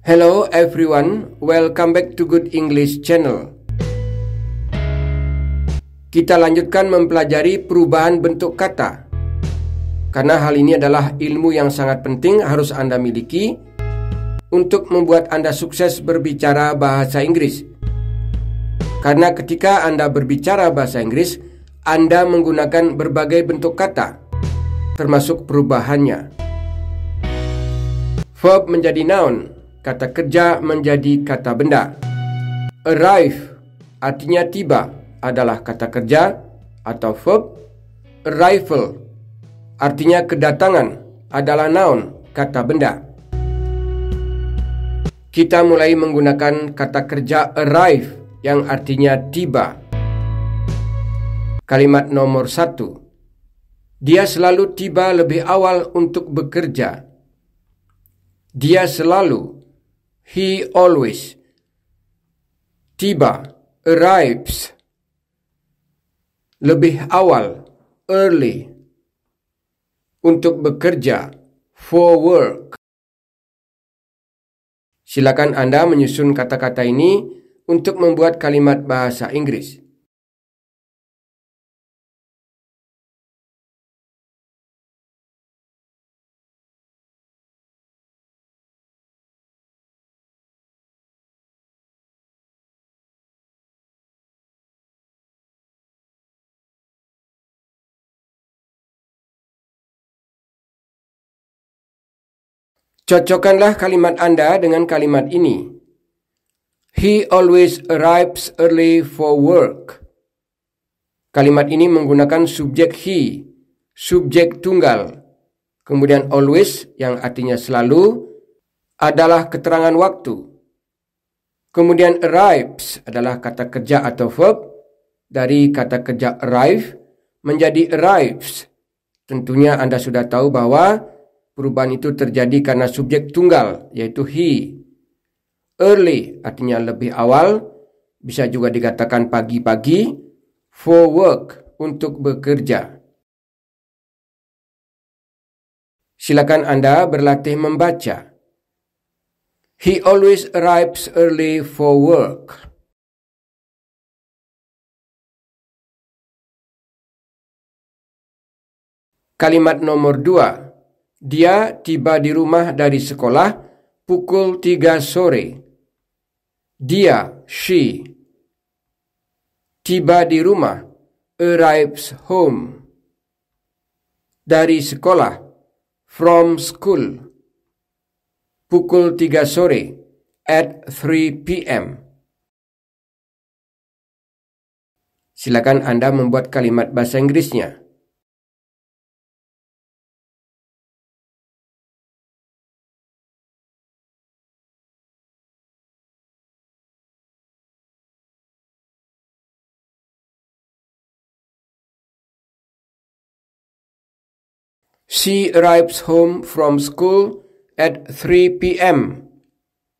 Hello everyone, welcome back to Good English Channel. Kita lanjutkan mempelajari perubahan bentuk kata. Karena hal ini adalah ilmu yang sangat penting harus Anda miliki untuk membuat Anda sukses berbicara bahasa Inggris. Karena ketika Anda berbicara bahasa Inggris, Anda menggunakan berbagai bentuk kata, termasuk perubahannya. Verb menjadi noun, kata kerja menjadi kata benda. Arrive artinya tiba adalah kata kerja atau verb. Arrival artinya kedatangan adalah noun kata benda. Kita mulai menggunakan kata kerja arrive yang artinya tiba. Kalimat nomor satu. Dia selalu tiba lebih awal untuk bekerja. Dia selalu he always tiba arrives lebih awal early untuk bekerja for work Silakan Anda menyusun kata-kata ini untuk membuat kalimat bahasa Inggris. Cocokkanlah kalimat Anda dengan kalimat ini. He always arrives early for work. Kalimat ini menggunakan subjek he, subjek tunggal. Kemudian always yang artinya selalu adalah keterangan waktu. Kemudian arrives adalah kata kerja atau verb dari kata kerja arrive menjadi arrives. Tentunya Anda sudah tahu bahwa Perubahan itu terjadi karena subjek tunggal yaitu he. Early artinya lebih awal, bisa juga dikatakan pagi-pagi. For work untuk bekerja. Silakan Anda berlatih membaca. He always arrives early for work. Kalimat nomor dua dia tiba di rumah dari sekolah pukul tiga sore. Dia, she, tiba di rumah, arrives home. Dari sekolah, from school. Pukul tiga sore, at 3 p.m. Silakan Anda membuat kalimat bahasa Inggrisnya. She arrives home from school at 3 p.m.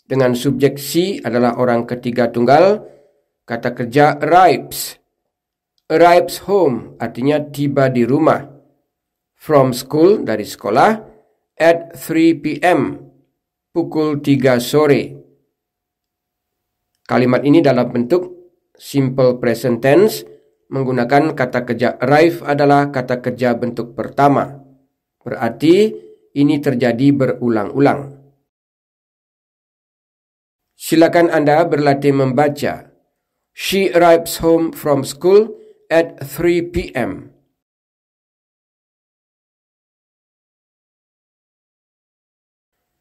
Dengan subjek she adalah orang ketiga tunggal, kata kerja arrives. Arrives home artinya tiba di rumah. From school dari sekolah at 3 p.m. pukul 3 sore. Kalimat ini dalam bentuk simple present tense menggunakan kata kerja arrive adalah kata kerja bentuk pertama. Berarti ini terjadi berulang-ulang. Silakan Anda berlatih membaca. She arrives home from school at 3 p.m.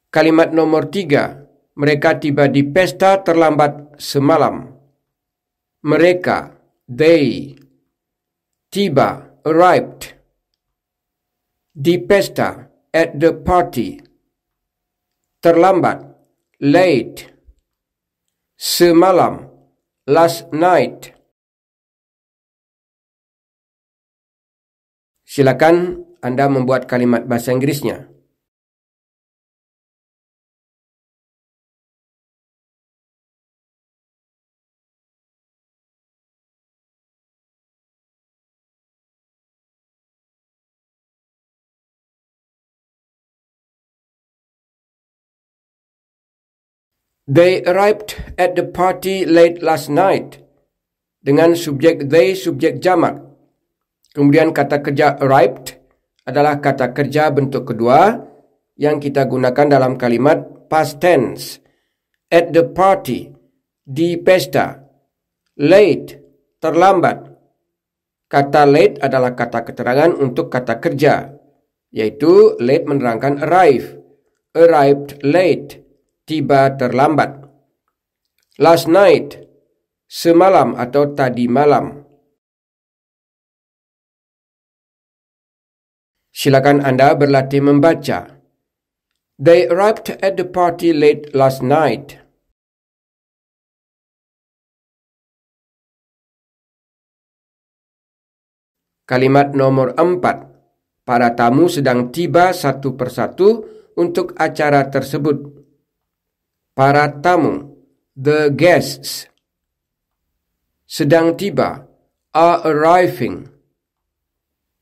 Kalimat nomor tiga, mereka tiba di pesta terlambat semalam. Mereka, they, tiba, arrive, di pesta, at the party. Terlambat, late. Semalam, last night. Silakan Anda membuat kalimat bahasa Inggrisnya. They arrived at the party late last night. Dengan subjek they, subjek jamak. Kemudian kata kerja arrived adalah kata kerja bentuk kedua yang kita gunakan dalam kalimat past tense. At the party, di pesta. Late, terlambat. Kata late adalah kata keterangan untuk kata kerja, yaitu late menerangkan arrive, arrived late, tiba terlambat. Last night, semalam atau tadi malam. Silakan Anda berlatih membaca. They arrived at the party late last night. Kalimat nomor empat. Para tamu sedang tiba satu persatu untuk acara tersebut. Para tamu, the guests, sedang tiba, are arriving.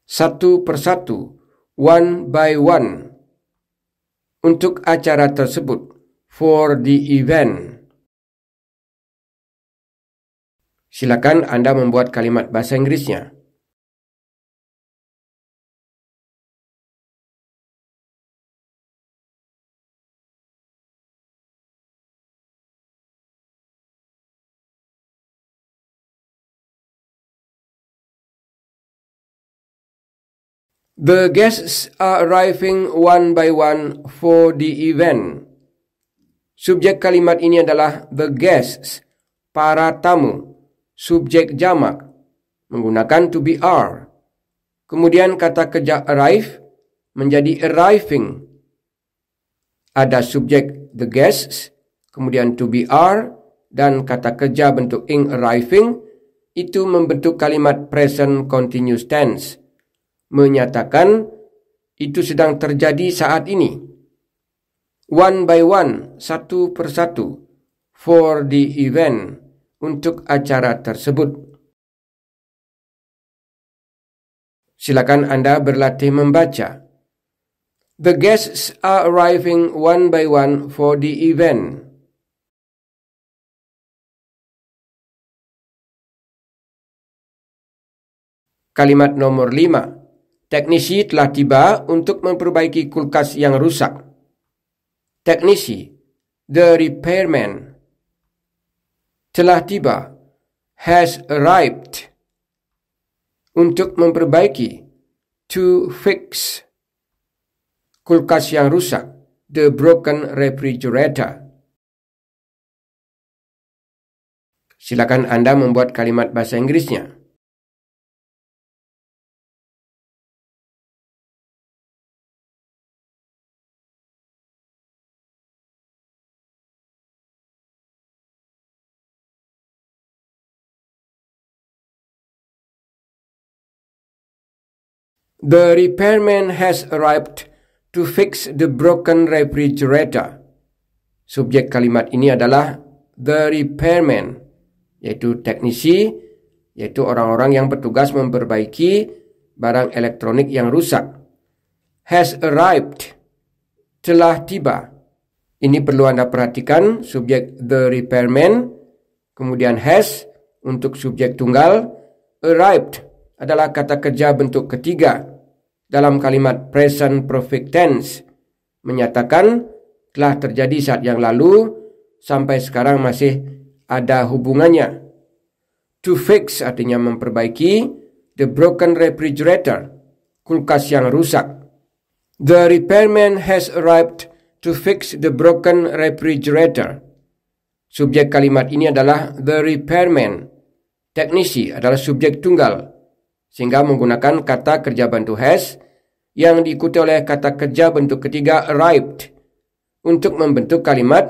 Satu persatu, one by one. Untuk acara tersebut, for the event. Silakan Anda membuat kalimat bahasa Inggrisnya. The guests are arriving one by one for the event. Subjek kalimat ini adalah the guests, para tamu. Subjek jamak menggunakan to be are. Kemudian kata kerja arrive menjadi arriving. Ada subjek the guests, kemudian to be are dan kata kerja bentuk ing arriving itu membentuk kalimat present continuous tense menyatakan itu sedang terjadi saat ini. One by one, satu persatu, for the event, untuk acara tersebut. Silakan Anda berlatih membaca. The guests are arriving one by one for the event. Kalimat nomor lima. Teknisi telah tiba untuk memperbaiki kulkas yang rusak. Teknisi, the repairman, telah tiba, has arrived, untuk memperbaiki, to fix, kulkas yang rusak, the broken refrigerator. Silakan Anda membuat kalimat bahasa Inggrisnya. The repairman has arrived to fix the broken refrigerator. Subjek kalimat ini adalah the repairman, yaitu teknisi, yaitu orang-orang yang bertugas memperbaiki barang elektronik yang rusak. Has arrived, telah tiba. Ini perlu Anda perhatikan, subjek the repairman, kemudian has untuk subjek tunggal, arrived adalah kata kerja bentuk ketiga dalam kalimat present perfect tense menyatakan telah terjadi saat yang lalu sampai sekarang masih ada hubungannya. To fix artinya memperbaiki the broken refrigerator, kulkas yang rusak. The repairman has arrived to fix the broken refrigerator. Subjek kalimat ini adalah the repairman. Teknisi adalah subjek tunggal sehingga menggunakan kata kerja bantu has yang diikuti oleh kata kerja bentuk ketiga arrived untuk membentuk kalimat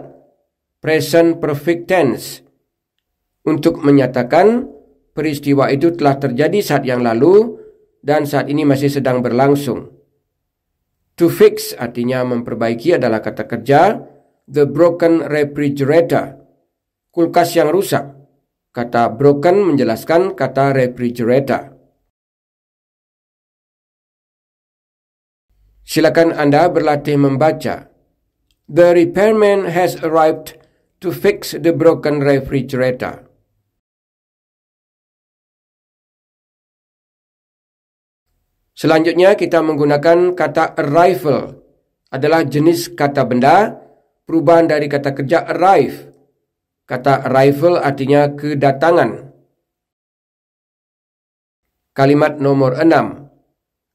present perfect tense untuk menyatakan peristiwa itu telah terjadi saat yang lalu dan saat ini masih sedang berlangsung. To fix artinya memperbaiki adalah kata kerja the broken refrigerator. Kulkas yang rusak. Kata broken menjelaskan kata refrigerator. Silakan Anda berlatih membaca. The repairman has arrived to fix the broken refrigerator. Selanjutnya kita menggunakan kata arrival adalah jenis kata benda perubahan dari kata kerja arrive. Kata arrival artinya kedatangan. Kalimat nomor enam.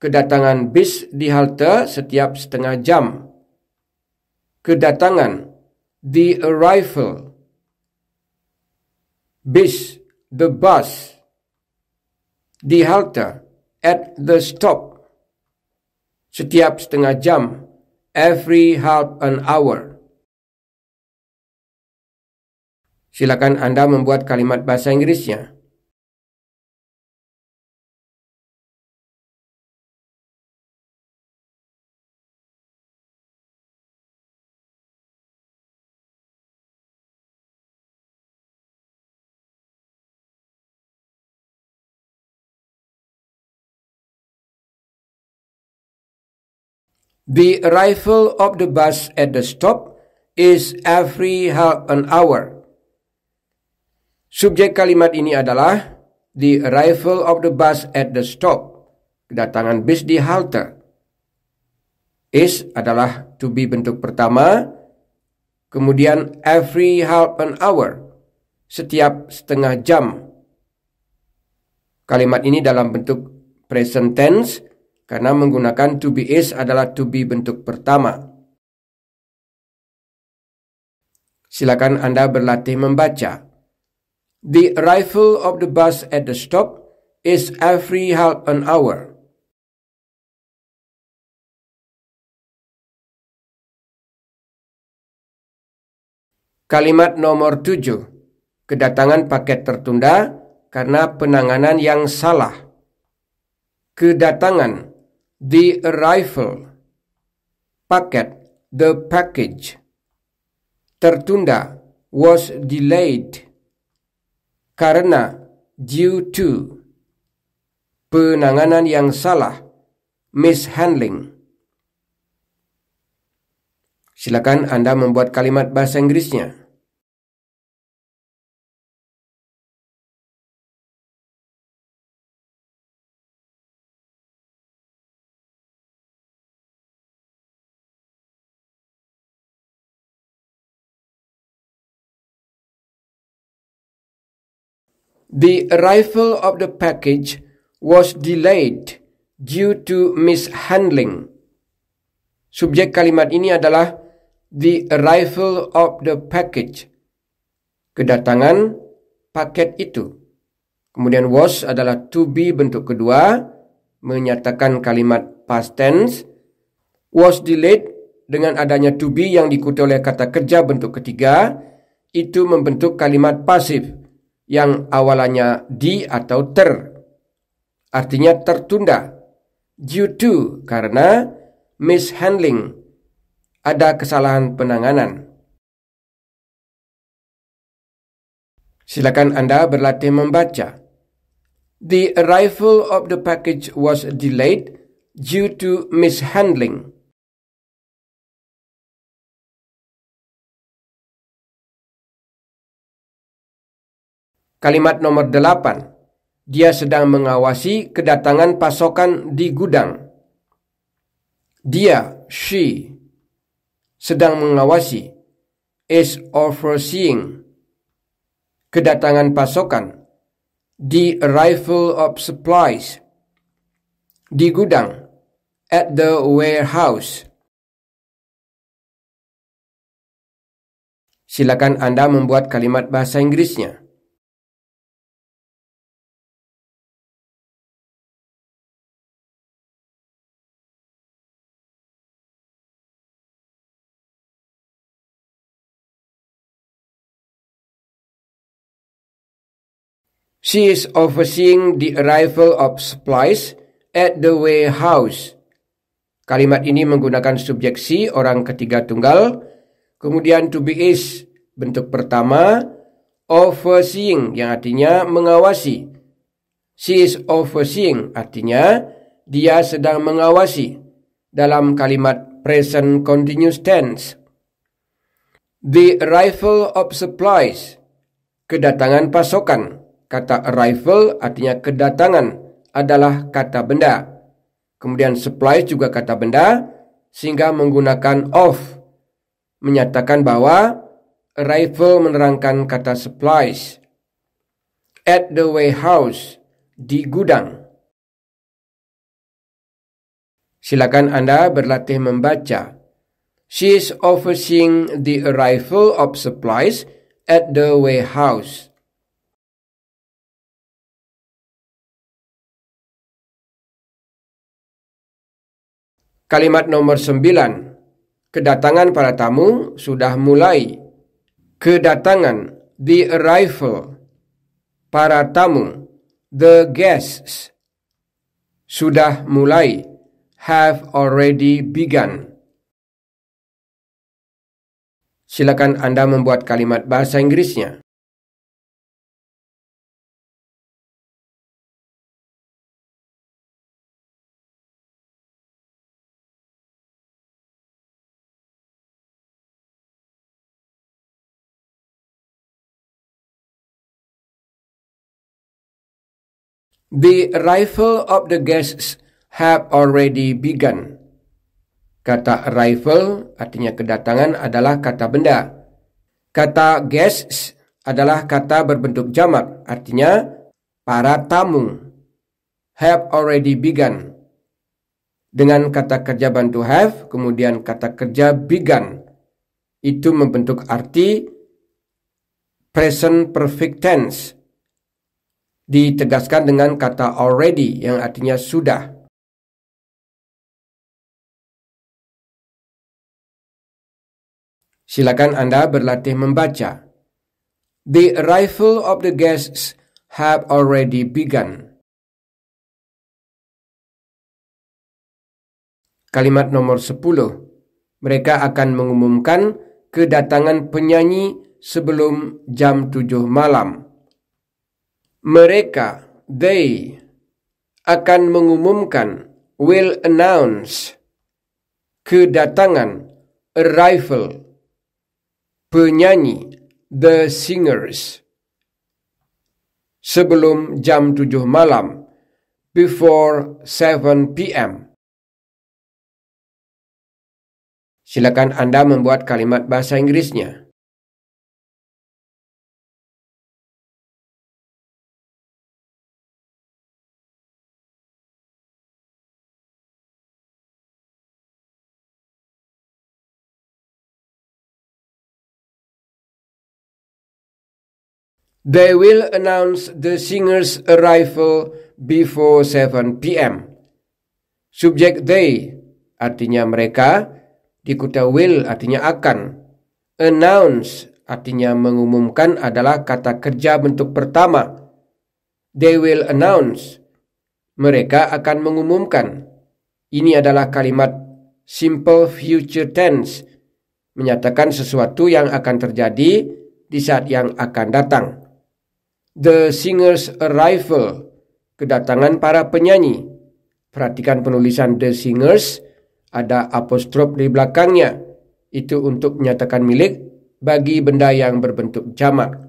Kedatangan bis di halte setiap setengah jam. Kedatangan the arrival. Bis the bus. Di halte at the stop. Setiap setengah jam every half an hour. Silakan Anda membuat kalimat bahasa Inggrisnya. The arrival of the bus at the stop is every half an hour. Subjek kalimat ini adalah the arrival of the bus at the stop. Kedatangan bis di halte. Is adalah to be bentuk pertama, kemudian every half an hour, setiap setengah jam. Kalimat ini dalam bentuk present tense karena menggunakan to be is adalah to be bentuk pertama. Silakan Anda berlatih membaca. The arrival of the bus at the stop is every half an hour. Kalimat nomor 7. Kedatangan paket tertunda karena penanganan yang salah. Kedatangan the arrival, paket, the package, tertunda, was delayed, karena, due to, penanganan yang salah, mishandling. Silakan Anda membuat kalimat bahasa Inggrisnya. The arrival of the package was delayed due to mishandling. Subjek kalimat ini adalah the arrival of the package. Kedatangan paket itu. Kemudian was adalah to be bentuk kedua menyatakan kalimat past tense was delayed dengan adanya to be yang diikuti oleh kata kerja bentuk ketiga itu membentuk kalimat pasif yang awalannya di atau ter. Artinya tertunda due to karena mishandling ada kesalahan penanganan. Silakan Anda berlatih membaca. The arrival of the package was delayed due to mishandling. Kalimat nomor delapan, dia sedang mengawasi kedatangan pasokan di gudang. Dia, she, sedang mengawasi, is overseeing, kedatangan pasokan, the arrival of supplies, di gudang, at the warehouse. Silakan Anda membuat kalimat bahasa Inggrisnya. She is overseeing the arrival of supplies at the warehouse. Kalimat ini menggunakan subjek subjeksi orang ketiga tunggal, kemudian to be is bentuk pertama, overseeing yang artinya mengawasi. She is overseeing artinya dia sedang mengawasi dalam kalimat present continuous tense. The arrival of supplies, kedatangan pasokan. Kata arrival artinya kedatangan adalah kata benda. Kemudian supplies juga kata benda sehingga menggunakan of menyatakan bahwa arrival menerangkan kata supplies. At the warehouse di gudang. Silakan Anda berlatih membaca. She is overseeing the arrival of supplies at the warehouse. Kalimat nomor sembilan, kedatangan para tamu sudah mulai. Kedatangan, the arrival, para tamu, the guests, sudah mulai, have already begun. Silakan Anda membuat kalimat bahasa Inggrisnya. The rifle of the guests have already begun. Kata arrival artinya kedatangan adalah kata benda. Kata guests adalah kata berbentuk jamak artinya para tamu. Have already begun. Dengan kata kerja bantu have kemudian kata kerja begun. Itu membentuk arti present perfect tense ditegaskan dengan kata already yang artinya sudah. Silakan Anda berlatih membaca. The arrival of the guests have already begun. Kalimat nomor 10. Mereka akan mengumumkan kedatangan penyanyi sebelum jam 7 malam mereka they akan mengumumkan will announce kedatangan arrival penyanyi the singers sebelum jam tujuh malam before 7 p.m. Silakan Anda membuat kalimat bahasa Inggrisnya. They will announce the singer's arrival before 7 p.m. Subject they artinya mereka, dikuta will artinya akan. Announce artinya mengumumkan adalah kata kerja bentuk pertama. They will announce. Mereka akan mengumumkan. Ini adalah kalimat simple future tense menyatakan sesuatu yang akan terjadi di saat yang akan datang. The Singer's Arrival, kedatangan para penyanyi. Perhatikan penulisan The Singers, ada apostrof di belakangnya. Itu untuk menyatakan milik bagi benda yang berbentuk jamak.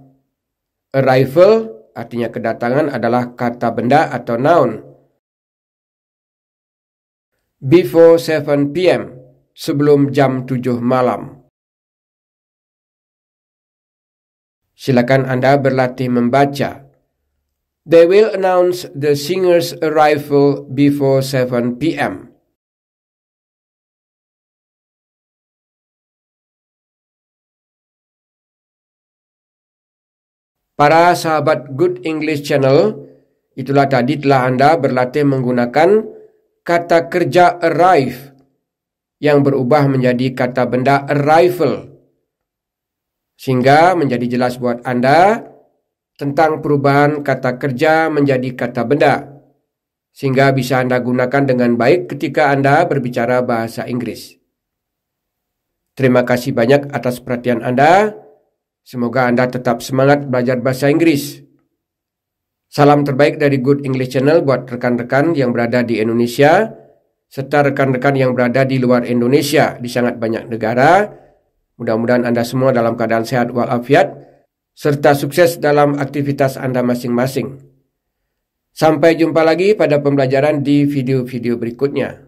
Arrival artinya kedatangan adalah kata benda atau noun. Before 7 p.m. sebelum jam 7 malam. Silakan Anda berlatih membaca. They will announce the singer's arrival before 7 p.m. Para sahabat Good English Channel, itulah tadi telah Anda berlatih menggunakan kata kerja arrive yang berubah menjadi kata benda arrival. Sehingga menjadi jelas buat Anda tentang perubahan kata kerja menjadi kata benda. Sehingga bisa Anda gunakan dengan baik ketika Anda berbicara bahasa Inggris. Terima kasih banyak atas perhatian Anda. Semoga Anda tetap semangat belajar bahasa Inggris. Salam terbaik dari Good English Channel buat rekan-rekan yang berada di Indonesia serta rekan-rekan yang berada di luar Indonesia di sangat banyak negara Mudah-mudahan Anda semua dalam keadaan sehat walafiat serta sukses dalam aktivitas Anda masing-masing. Sampai jumpa lagi pada pembelajaran di video-video berikutnya.